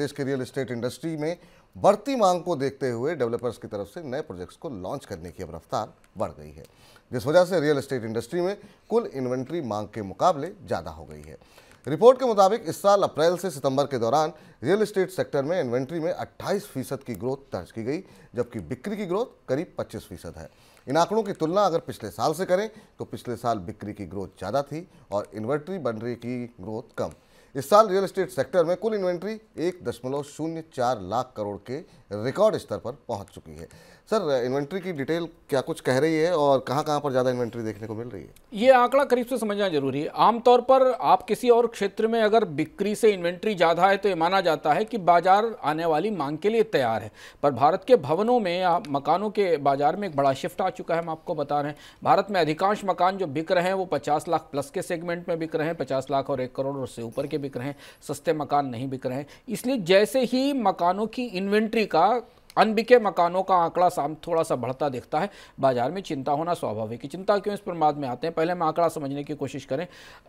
Place के real estate industry में बढ़ती मांग को देखते हुए डेवलपर्स की तरफ से नए प्रोजेक्ट्स को लॉन्च करने की अब रफ्तार बढ़ गई है जिस वजह से रियल इस्टेट इंडस्ट्री में कुल इन्वेंट्री मांग के मुकाबले ज़्यादा हो गई है रिपोर्ट के मुताबिक इस साल अप्रैल से सितंबर के दौरान रियल इस्टेट सेक्टर में इन्वेंट्री में 28 फीसद की ग्रोथ दर्ज की गई जबकि बिक्री की ग्रोथ करीब 25 फीसद है इन आंकड़ों की तुलना अगर पिछले साल से करें तो पिछले साल बिक्री की ग्रोथ ज़्यादा थी और इन्वेंट्री बनने की ग्रोथ कम इस साल रियल एस्टेट सेक्टर में कुल इन्वेंट्री एक दशमलव शून्य चार लाख करोड़ के रिकॉर्ड स्तर पर पहुंच चुकी है सर इन्वेंट्री की डिटेल क्या कुछ कह रही है और कहां कहां पर ज़्यादा इन्वेंट्री देखने को मिल रही है ये आंकड़ा करीब से समझना जरूरी है आमतौर पर आप किसी और क्षेत्र में अगर बिक्री से इन्वेंट्री ज़्यादा है तो ये माना जाता है कि बाजार आने वाली मांग के लिए तैयार है पर भारत के भवनों में मकानों के बाजार में एक बड़ा शिफ्ट आ चुका है हम आपको बता रहे हैं भारत में अधिकांश मकान जो बिक रहे हैं वो पचास लाख प्लस के सेगमेंट में बिक रहे हैं पचास लाख और एक करोड़ और से ऊपर के बिक रहे हैं सस्ते मकान नहीं बिक रहे हैं इसलिए जैसे ही मकानों की इन्वेंट्री का अनबिके मकानों का आंकड़ा साम थोड़ा सा बढ़ता दिखता है बाजार में चिंता होना स्वाभाविक है चिंता क्यों इस पर बाद में आते हैं पहले हम आंकड़ा समझने की कोशिश करें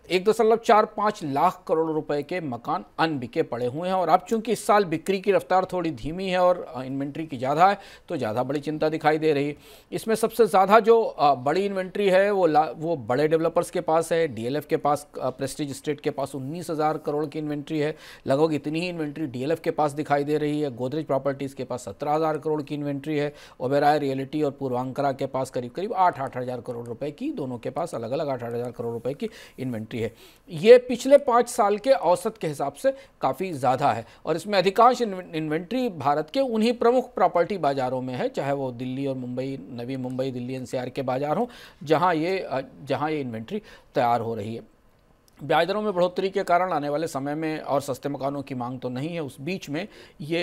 एक दशमलव चार पाँच लाख करोड़ रुपए के मकान अनबिके पड़े हुए हैं और अब चूंकि इस साल बिक्री की रफ्तार थोड़ी धीमी है और इन्वेंट्री की ज़्यादा है तो ज़्यादा बड़ी चिंता दिखाई दे रही है इसमें सबसे ज़्यादा जो बड़ी इन्वेंट्री है वो वो बड़े डेवलपर्स के पास है डी के पास प्रेस्टिज स्टेट के पास उन्नीस करोड़ की इन्वेंट्री है लगभग इतनी ही इन्वेंट्री डी के पास दिखाई दे रही है गोदरेज प्रॉपर्टीज़ के पास सत्रह हज़ार करोड़ की इन्वेंट्री है ओबेराय रियलिटी और पूर्वांकरा के पास करीब करीब आठ आठ हज़ार करोड़ रुपए की दोनों के पास अलग अलग आठ आठ हज़ार करोड़ रुपए की इन्वेंट्री है ये पिछले पाँच साल के औसत के हिसाब से काफ़ी ज़्यादा है और इसमें अधिकांश इन्वेंट्री भारत के उन्हीं प्रमुख प्रॉपर्टी बाज़ारों में है चाहे वो दिल्ली और मुंबई नवी मुंबई दिल्ली एनसीआर के बाज़ार हों जहाँ ये जहाँ ये इन्वेंट्री तैयार हो रही है ब्याज दरों में बढ़ोतरी के कारण आने वाले समय में और सस्ते मकानों की मांग तो नहीं है उस बीच में ये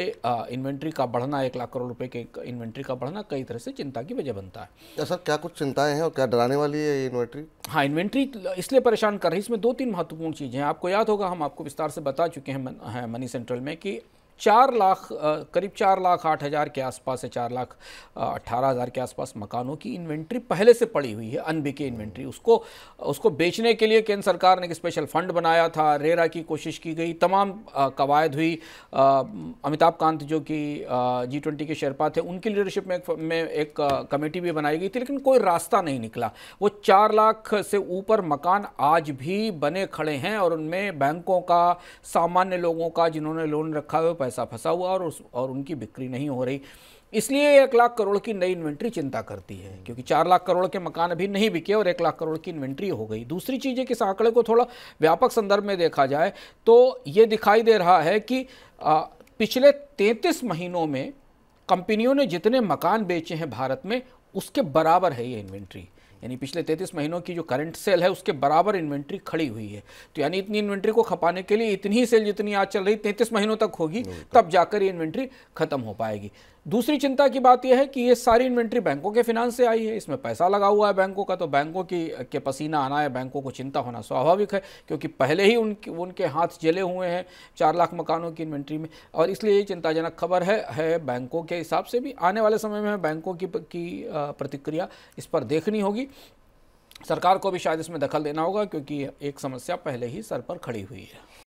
इन्वेंट्री का बढ़ना एक लाख करोड़ रुपए के इन्वेंट्री का बढ़ना कई तरह से चिंता की वजह बनता है तो सर क्या कुछ चिंताएं हैं और क्या डराने वाली है ये इन्वेंट्री हाँ इन्वेंट्री इसलिए परेशान कर रही है इसमें दो तीन महत्वपूर्ण चीज़ें हैं आपको याद होगा हम आपको विस्तार से बता चुके हैं, हैं मनी सेंट्रल में कि चार लाख करीब चार लाख आठ हज़ार के आसपास है चार लाख अट्ठारह हज़ार के आसपास मकानों की इन्वेंट्री पहले से पड़ी हुई है अनबिकी इन्वेंट्री उसको उसको बेचने के लिए केंद्र सरकार ने एक स्पेशल फंड बनाया था रेरा की कोशिश की गई तमाम कवायद हुई अमिताभ कांत जो कि जी ट्वेंटी के शेरपा थे उनकी लीडरशिप में में एक कमेटी भी बनाई गई थी लेकिन कोई रास्ता नहीं निकला वो चार लाख से ऊपर मकान आज भी बने खड़े हैं और उनमें बैंकों का सामान्य लोगों का जिन्होंने लोन रखा हुआ पैसा फंसा हुआ और उस और उनकी बिक्री नहीं हो रही इसलिए एक लाख करोड़ की नई इन्वेंट्री चिंता करती है क्योंकि चार लाख करोड़ के मकान अभी नहीं बिके और एक लाख करोड़ की इन्वेंट्री हो गई दूसरी चीज़ है कि इस आंकड़े को थोड़ा व्यापक संदर्भ में देखा जाए तो ये दिखाई दे रहा है कि आ, पिछले तैंतीस महीनों में कंपनियों ने जितने मकान बेचे हैं भारत में उसके बराबर है ये इन्वेंट्री यानी पिछले 33 महीनों की जो करंट सेल है उसके बराबर इन्वेंट्री खड़ी हुई है तो यानी इतनी इन्वेंट्री को खपाने के लिए इतनी ही सेल जितनी आज चल रही 33 महीनों तक होगी तो। तब जाकर ये इन्वेंट्री खत्म हो पाएगी दूसरी चिंता की बात यह है कि ये सारी इन्वेंट्री बैंकों के फिनांस से आई है इसमें पैसा लगा हुआ है बैंकों का तो बैंकों की के पसीना आना है बैंकों को चिंता होना स्वाभाविक है क्योंकि पहले ही उनके उनके हाथ जले हुए हैं चार लाख मकानों की इन्वेंट्री में और इसलिए ये चिंताजनक खबर है है बैंकों के हिसाब से भी आने वाले समय में बैंकों की, की प्रतिक्रिया इस पर देखनी होगी सरकार को भी शायद इसमें दखल देना होगा क्योंकि एक समस्या पहले ही सर पर खड़ी हुई है